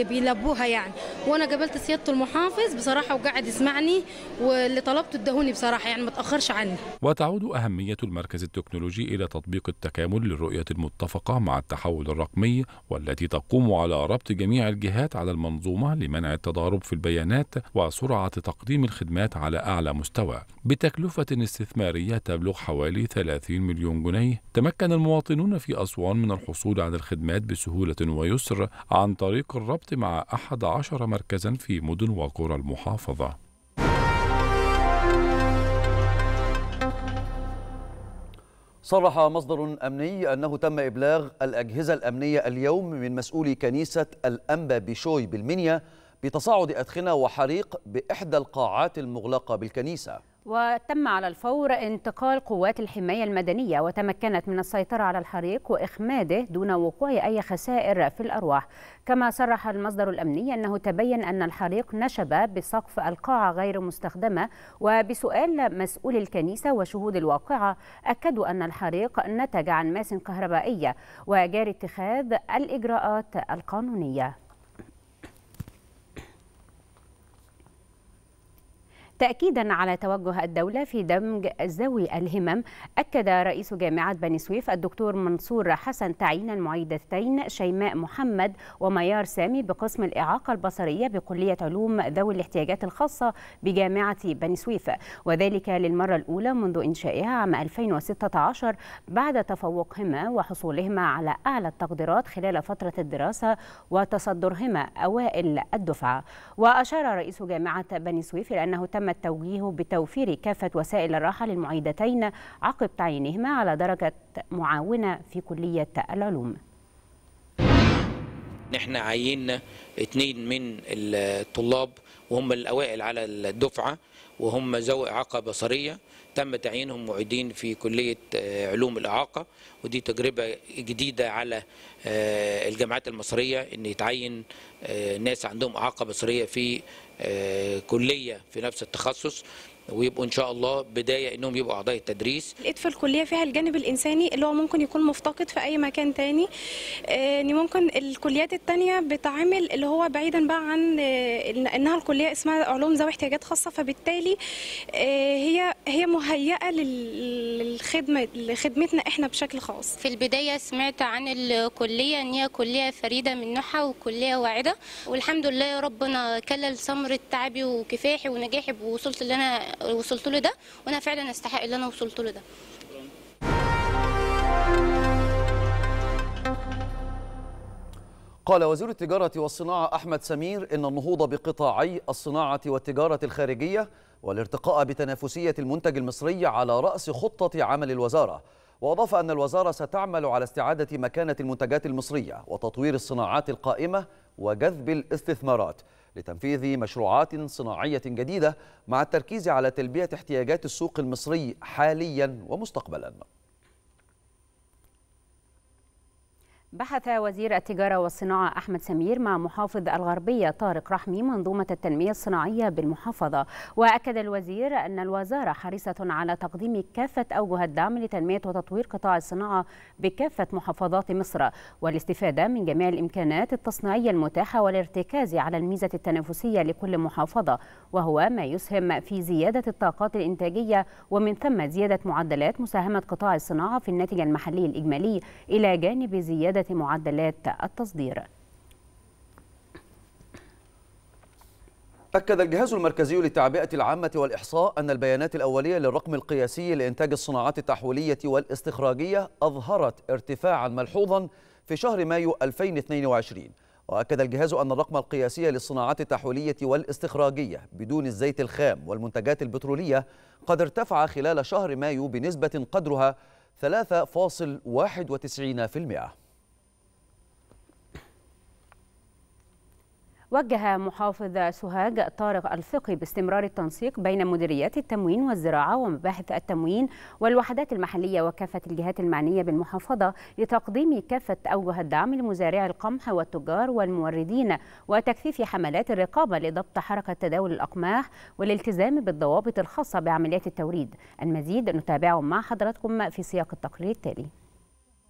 بيلبوها يعني وانا قابلت سياده المحافظ بصراحه وقاعد يسمعني واللي طلبته ادهوني بصراحه يعني ما تاخرش عني وتعود اهميه المركز التكنولوجي الى تطبيق التكامل للرؤيه المتفقه مع التحول الرقمي والتي تقوم على ربط جميع الجهات على المنظومه لمنع التضارب في البيانات وسرعه تقديم الخدمات على اعلى مستوى بتكلفه استثماريه تبلغ حوالي 30 مليون جنيه تمكن المواطنون في أسوان من الحصول على الخدمات بسهولة ويسر عن طريق الربط مع 11 مركزا في مدن وقرى المحافظة صرح مصدر أمني أنه تم إبلاغ الأجهزة الأمنية اليوم من مسؤولي كنيسة الأنبا بشوي بالمنيا بتصاعد أدخنة وحريق بإحدى القاعات المغلقة بالكنيسة وتم على الفور انتقال قوات الحماية المدنية وتمكنت من السيطرة على الحريق وإخماده دون وقوع أي خسائر في الأرواح كما صرح المصدر الأمني أنه تبين أن الحريق نشب بسقف القاعة غير مستخدمة وبسؤال مسؤول الكنيسة وشهود الواقعة أكدوا أن الحريق نتج عن ماس كهربائية وجاري اتخاذ الإجراءات القانونية تأكيدا على توجه الدولة في دمج ذوي الهمم أكد رئيس جامعة بني سويف الدكتور منصور حسن تعيين المعيدتين شيماء محمد وميار سامي بقسم الإعاقة البصرية بكلية علوم ذوي الاحتياجات الخاصة بجامعة بني سويف وذلك للمرة الأولى منذ إنشائها عام 2016 بعد تفوقهما وحصولهما على أعلى التقديرات خلال فترة الدراسة وتصدرهما أوائل الدفعة وأشار رئيس جامعة بني سويف إلى أنه تم تم التوجيه بتوفير كافة وسائل الراحة للمعيدتين عقب تعيينهما على درجة معاونة في كلية العلوم احنا عيننا اتنين من الطلاب وهم الاوائل على الدفعه وهم ذوي إعاقة بصرية تم تعيينهم معيدين في كلية آه، علوم الإعاقة ودي تجربة جديدة على آه، الجامعات المصرية أن يتعين آه، ناس عندهم إعاقة بصرية في كلية في نفس التخصص ويبقوا ان شاء الله بدايه انهم يبقوا اعضاء التدريس لقيت في الكليه فيها الجانب الانساني اللي هو ممكن يكون مفتقد في اي مكان تاني آه، ان ممكن الكليات الثانيه بتعامل اللي هو بعيدا بقى عن آه، انها الكليه اسمها علوم ذوي احتياجات خاصه فبالتالي آه، هي هي مهيئه للخدمه لخدمتنا احنا بشكل خاص في البدايه سمعت عن الكليه ان هي كليه فريده من نوعها وكليه واعده والحمد لله ربنا كلل ثمره تعبي وكفاحي ونجاحي بوصلت اللي انا وصلت له ده وانا فعلا استحق اللي انا وصلت له ده قال وزير التجارة والصناعة أحمد سمير إن النهوض بقطاعي الصناعة والتجارة الخارجية والارتقاء بتنافسية المنتج المصري على رأس خطة عمل الوزارة وأضاف أن الوزارة ستعمل على استعادة مكانة المنتجات المصرية وتطوير الصناعات القائمة وجذب الاستثمارات لتنفيذ مشروعات صناعية جديدة مع التركيز على تلبية احتياجات السوق المصري حاليا ومستقبلا بحث وزير التجارة والصناعة أحمد سمير مع محافظ الغربية طارق رحمي منظومة التنمية الصناعية بالمحافظة وأكد الوزير أن الوزارة حريصة على تقديم كافة أوجه الدعم لتنمية وتطوير قطاع الصناعة بكافة محافظات مصر والاستفادة من جميع الإمكانات التصنيعية المتاحة والارتكاز على الميزة التنافسية لكل محافظة وهو ما يسهم في زيادة الطاقات الإنتاجية ومن ثم زيادة معدلات مساهمة قطاع الصناعة في الناتج المحلي الإجمالي إلى جانب زيادة ثابتة معدلات التصدير أكد الجهاز المركزي للتعبئة العامة والإحصاء أن البيانات الأولية للرقم القياسي لإنتاج الصناعات التحويلية والاستخراجية أظهرت ارتفاعا ملحوظا في شهر مايو 2022 وأكد الجهاز أن الرقم القياسي للصناعات التحويلية والاستخراجية بدون الزيت الخام والمنتجات البترولية قد ارتفع خلال شهر مايو بنسبة قدرها 3.91% وجه محافظ سوهاج طارق الفقي باستمرار التنسيق بين مديريات التموين والزراعة ومباحث التموين والوحدات المحلية وكافة الجهات المعنية بالمحافظة لتقديم كافة أوجه الدعم لمزارعي القمح والتجار والموردين وتكثيف حملات الرقابة لضبط حركة تداول الأقماح والالتزام بالضوابط الخاصة بعمليات التوريد المزيد نتابعه مع حضراتكم في سياق التقرير التالي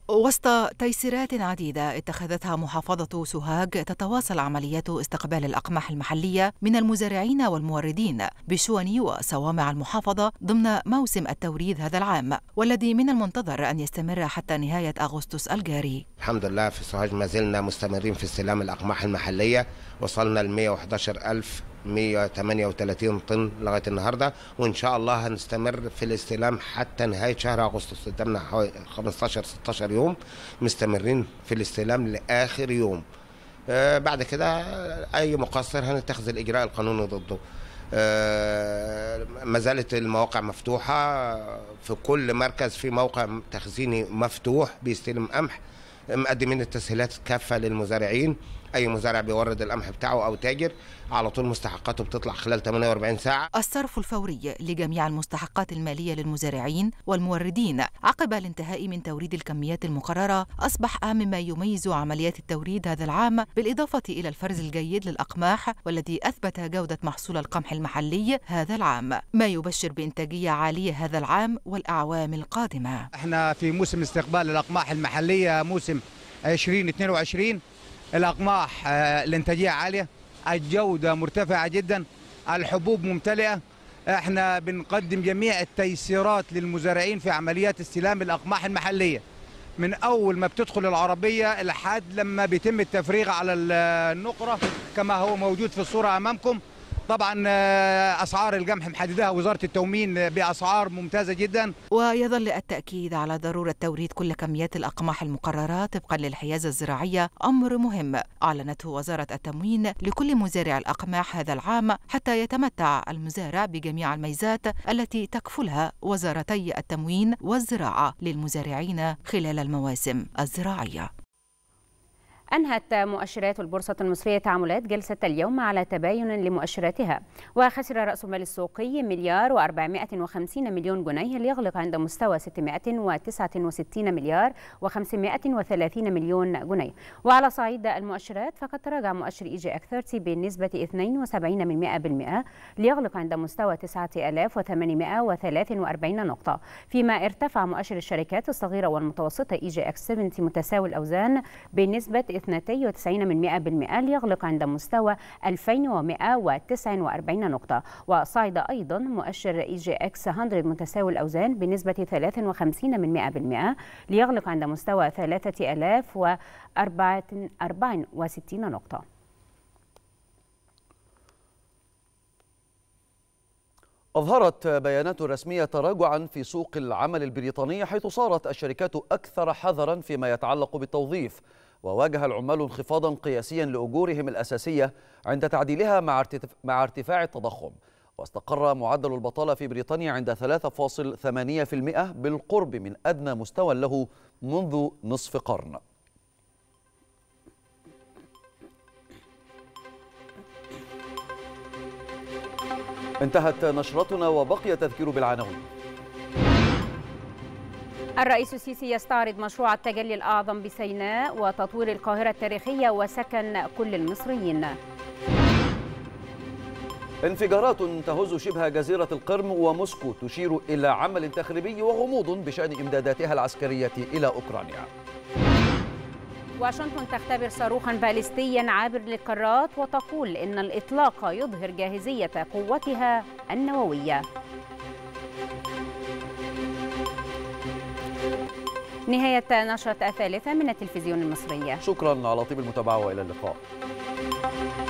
وسط تيسيرات عديدة اتخذتها محافظة سوهاج تتواصل عمليات استقبال الأقمح المحلية من المزارعين والموردين بشون وصوامع المحافظة ضمن موسم التوريد هذا العام والذي من المنتظر أن يستمر حتى نهاية أغسطس الجاري الحمد لله في سوهاج ما زلنا مستمرين في استلام الأقمح المحلية وصلنا ل 111 ألف 138 طن لغايه النهارده وان شاء الله هنستمر في الاستلام حتى نهايه شهر اغسطس قدامنا حوالي 15 16 يوم مستمرين في الاستلام لاخر يوم آه، بعد كده اي مقصر هنتخذ الاجراء القانوني ضده آه، ما زالت المواقع مفتوحه في كل مركز في موقع تخزيني مفتوح بيستلم قمح مقدمين التسهيلات كافة للمزارعين اي مزارع بيورد القمح بتاعه او تاجر على طول مستحقاته بتطلع خلال 48 ساعه الصرف الفوري لجميع المستحقات الماليه للمزارعين والموردين عقب الانتهاء من توريد الكميات المقرره اصبح اهم ما يميز عمليات التوريد هذا العام بالاضافه الى الفرز الجيد للاقماح والذي اثبت جوده محصول القمح المحلي هذا العام ما يبشر بانتاجيه عاليه هذا العام والاعوام القادمه احنا في موسم استقبال الاقماح المحليه موسم 2022 الاقماح آه، الانتاجيه عاليه الجوده مرتفعه جدا الحبوب ممتلئه احنا بنقدم جميع التيسيرات للمزارعين في عمليات استلام الاقماح المحليه من اول ما بتدخل العربيه لحد لما بيتم التفريغ على النقره كما هو موجود في الصوره امامكم طبعا آه، اسعار القمح محددها وزاره التومين باسعار ممتازه جدا ويظل التاكيد على ضروره توريد كل كميات الاقماح المقرره طبقا للحيازه الزراعيه امر مهم اعلنته وزاره التموين لكل مزارع الاقماح هذا العام حتى يتمتع المزارع بجميع الميزات التي تكفلها وزارتي التموين والزراعه للمزارعين خلال المواسم الزراعيه أنهت مؤشرات البورصة المصرية تعاملات جلسة اليوم على تباين لمؤشراتها وخسر رأس المال السوقي مليار و450 مليون جنيه ليغلق عند مستوى 669 مليار و530 مليون جنيه وعلى صعيد المؤشرات فقد تراجع مؤشر إي جي أك 30 بنسبة 72% ليغلق عند مستوى 9843 نقطة فيما ارتفع مؤشر الشركات الصغيرة والمتوسطة إي جي 70 متساوي الأوزان بنسبة بنسبة 92% ليغلق عند مستوى 2149 نقطة وصعد أيضا مؤشر اي جي اكس 100 متساوي الأوزان بنسبة 53% ليغلق عند مستوى 3064 نقطة أظهرت بيانات رسمية تراجعا في سوق العمل البريطانية حيث صارت الشركات أكثر حذرا فيما يتعلق بالتوظيف وواجه العمال انخفاضا قياسيا لأجورهم الأساسية عند تعديلها مع ارتفاع التضخم واستقر معدل البطالة في بريطانيا عند 3.8% بالقرب من أدنى مستوى له منذ نصف قرن انتهت نشرتنا وبقي تذكير بالعناوين الرئيس السيسي يستعرض مشروع التجلي الأعظم بسيناء وتطوير القاهرة التاريخية وسكن كل المصريين انفجارات تهز شبه جزيرة القرم وموسكو تشير إلى عمل تخريبي وغموض بشأن إمداداتها العسكرية إلى أوكرانيا واشنطن تختبر صاروخا باليستيا عابر للقارات وتقول إن الإطلاق يظهر جاهزية قوتها النووية نهاية نشرة الثالثة من التلفزيون المصري شكرا على طيب المتابعة وإلى اللقاء